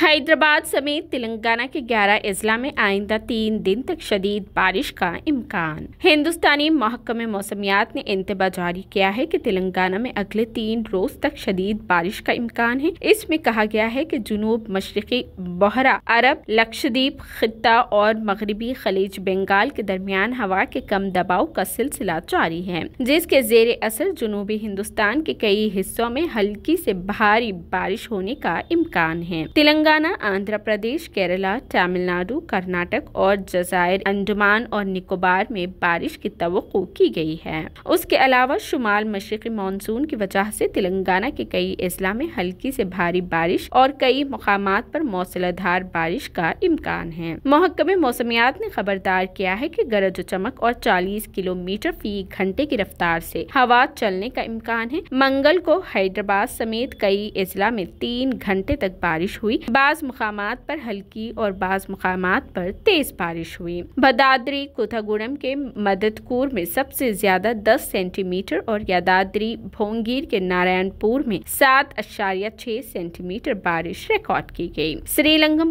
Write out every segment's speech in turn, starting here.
हैदराबाद समेत तेलंगाना के 11 अजला में आइंदा तीन दिन तक शदीद बारिश का इम्कान हिंदुस्तानी महकमे मौसमियात ने इंतबा जारी किया है कि तेलंगाना में अगले तीन रोज तक शदीद बारिश का इम्कान है इसमें कहा गया है कि जुनूब मशरकी बहरा अरब लक्षद्वीप खत्ता और मगरबी खलीज बंगाल के दरमियान हवा के कम दबाव का सिलसिला जारी है जिसके जेर असर जुनूबी हिंदुस्तान के कई हिस्सों में हल्की ऐसी भारी बारिश होने का इम्कान है तेलंगाना तेलंगाना आंध्र प्रदेश केरला तमिलनाडु कर्नाटक और जजायर अंडमान और निकोबार में बारिश की तो की गई है उसके अलावा शुमाल मशरकी मानसून की वजह से तेलंगाना के कई अजला में हल्की से भारी बारिश और कई मकाम पर मौसलाधार बारिश का इम्कान है महकमे मौसमियात ने खबरदार किया है कि गरज चमक और 40 किलोमीटर फी घंटे की रफ्तार से हवा चलने का इम्कान है मंगल को हैदराबाद समेत कई अजला में तीन घंटे तक बारिश हुई बाज़ मकाम पर हल्की और बाज़ मकाम पर तेज़ बारिश हुई भदादरी कुथागुड़म के मददपुर में सबसे ज़्यादा दस सेंटीमीटर और यादादरी भोंगीर के नारायणपुर में सात अशारिया छह सेंटीमीटर बारिश रिकॉर्ड की गई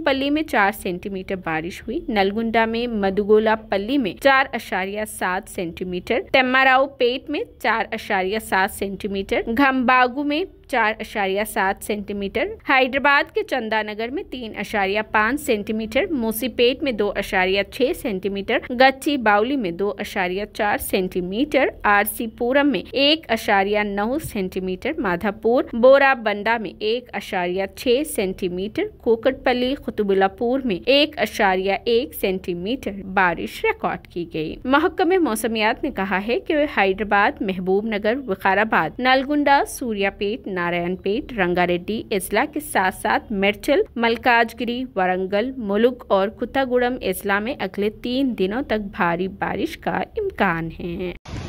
पल्ली में चार सेंटीमीटर बारिश हुई नलगुंडा में मधुगोला पल्ली में चार अशारिया सात सेंटीमीटर तेमाराव पेट में चार अशारिया सात सेंटीमीटर घम्बागू में चार अशारिया सात सेंटीमीटर हैदराबाद के चंदा नगर में तीन अशारिया पाँच सेंटीमीटर मोसीपेट में दो अशारिया छह सेंटीमीटर गच्ची बाउली में दो अशारिया चार सेंटीमीटर आरसीपुरम में एक अशारिया नौ सेंटीमीटर माधापुर बोरा बंडा में एक अशारिया छह सेंटीमीटर कोकटपली खुतबुल्लापुर में एक अशारिया एक सेंटीमीटर बारिश रिकॉर्ड की गयी महकमे मौसमियात ने कहा है की हैदराबाद महबूब नगर विकाराबाद नलगुंडा सूर्यापेट नारायणपेट रंगारेड्डी इजला के साथ साथ मिर्चल मलकाजगिरी वारंगल मुलुक और कुतागुड़म इजला में अगले तीन दिनों तक भारी बारिश का इम्कान है